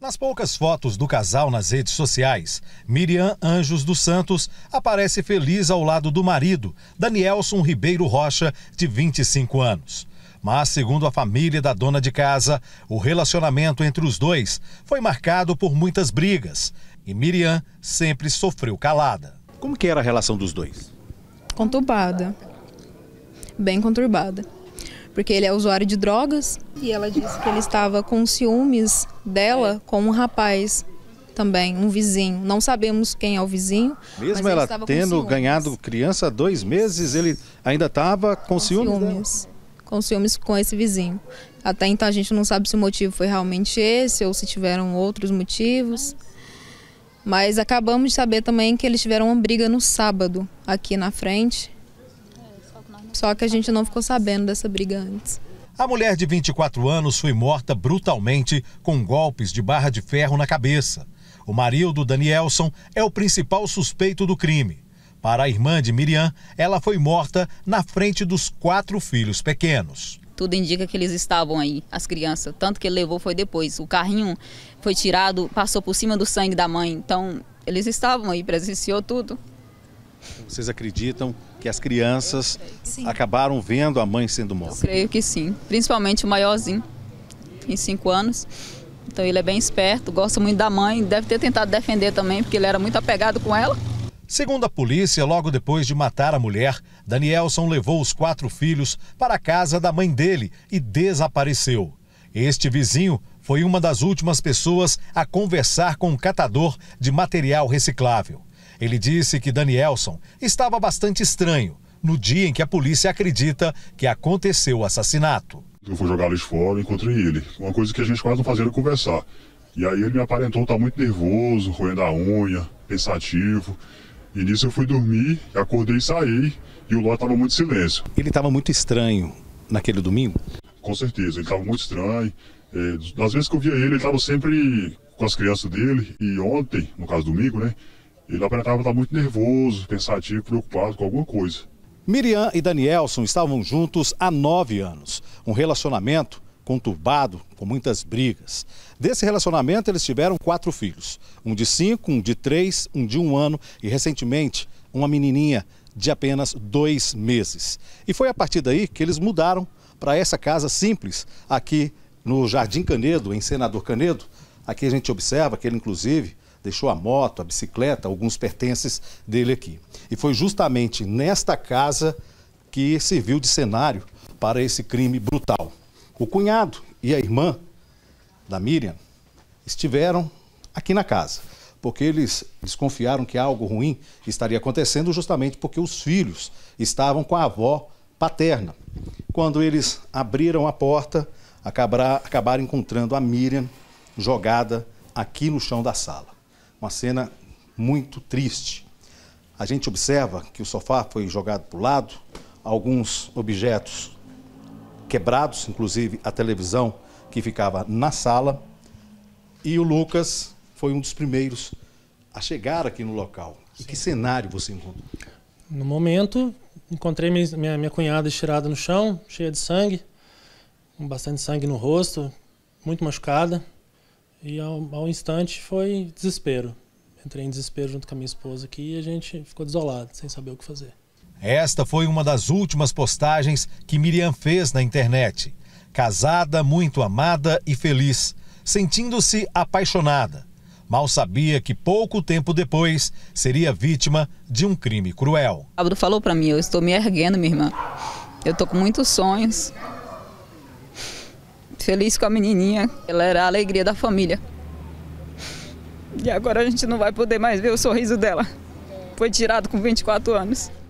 Nas poucas fotos do casal nas redes sociais, Miriam Anjos dos Santos aparece feliz ao lado do marido, Danielson Ribeiro Rocha, de 25 anos. Mas, segundo a família da dona de casa, o relacionamento entre os dois foi marcado por muitas brigas e Miriam sempre sofreu calada. Como que era a relação dos dois? Conturbada. Bem conturbada porque ele é usuário de drogas e ela disse que ele estava com ciúmes dela é. com um rapaz também, um vizinho. Não sabemos quem é o vizinho. Mesmo ela tendo ganhado criança há dois meses, ele ainda estava com, com ciúmes. ciúmes com ciúmes com esse vizinho. Até então a gente não sabe se o motivo foi realmente esse ou se tiveram outros motivos. Mas acabamos de saber também que eles tiveram uma briga no sábado aqui na frente. Só que a gente não ficou sabendo dessa briga antes. A mulher de 24 anos foi morta brutalmente com golpes de barra de ferro na cabeça. O marido, Danielson, é o principal suspeito do crime. Para a irmã de Miriam, ela foi morta na frente dos quatro filhos pequenos. Tudo indica que eles estavam aí, as crianças. Tanto que ele levou foi depois. O carrinho foi tirado, passou por cima do sangue da mãe. Então, eles estavam aí, presenciou tudo. Vocês acreditam que as crianças acabaram vendo a mãe sendo morta? Eu creio que sim, principalmente o maiorzinho, em cinco anos. Então ele é bem esperto, gosta muito da mãe, deve ter tentado defender também, porque ele era muito apegado com ela. Segundo a polícia, logo depois de matar a mulher, Danielson levou os quatro filhos para a casa da mãe dele e desapareceu. Este vizinho foi uma das últimas pessoas a conversar com o um catador de material reciclável. Ele disse que Danielson estava bastante estranho no dia em que a polícia acredita que aconteceu o assassinato. Eu fui jogar lixo fora e encontrei ele. Uma coisa que a gente quase não fazia era conversar. E aí ele me aparentou estar tá muito nervoso, roendo a unha, pensativo. E nisso eu fui dormir, acordei e saí, e o lote estava muito silêncio. Ele estava muito estranho naquele domingo? Com certeza, ele estava muito estranho. É, das vezes que eu via ele, ele estava sempre com as crianças dele. E ontem, no caso domingo, né? Ele aparentava estar tá muito nervoso, pensativo, preocupado com alguma coisa. Miriam e Danielson estavam juntos há nove anos. Um relacionamento conturbado, com muitas brigas. Desse relacionamento, eles tiveram quatro filhos: um de cinco, um de três, um de um ano e, recentemente, uma menininha de apenas dois meses. E foi a partir daí que eles mudaram para essa casa simples, aqui no Jardim Canedo, em Senador Canedo. Aqui a gente observa que ele, inclusive, deixou a moto, a bicicleta, alguns pertences dele aqui. E foi justamente nesta casa que serviu de cenário para esse crime brutal. O cunhado e a irmã da Miriam estiveram aqui na casa, porque eles desconfiaram que algo ruim estaria acontecendo justamente porque os filhos estavam com a avó paterna. Quando eles abriram a porta, acabaram encontrando a Miriam jogada aqui no chão da sala uma cena muito triste. A gente observa que o sofá foi jogado para o lado, alguns objetos quebrados, inclusive a televisão que ficava na sala, e o Lucas foi um dos primeiros a chegar aqui no local. Sim. E que cenário você encontrou? No momento, encontrei minha, minha cunhada estirada no chão, cheia de sangue, com bastante sangue no rosto, muito machucada. E ao, ao, instante foi desespero. Entrei em desespero junto com a minha esposa aqui e a gente ficou desolado, sem saber o que fazer. Esta foi uma das últimas postagens que Miriam fez na internet. Casada, muito amada e feliz, sentindo-se apaixonada. Mal sabia que pouco tempo depois seria vítima de um crime cruel. Pablo falou para mim: Eu estou me erguendo, minha irmã. Eu estou com muitos sonhos, feliz com a menininha. Ela era a alegria da família. E agora a gente não vai poder mais ver o sorriso dela. Foi tirado com 24 anos.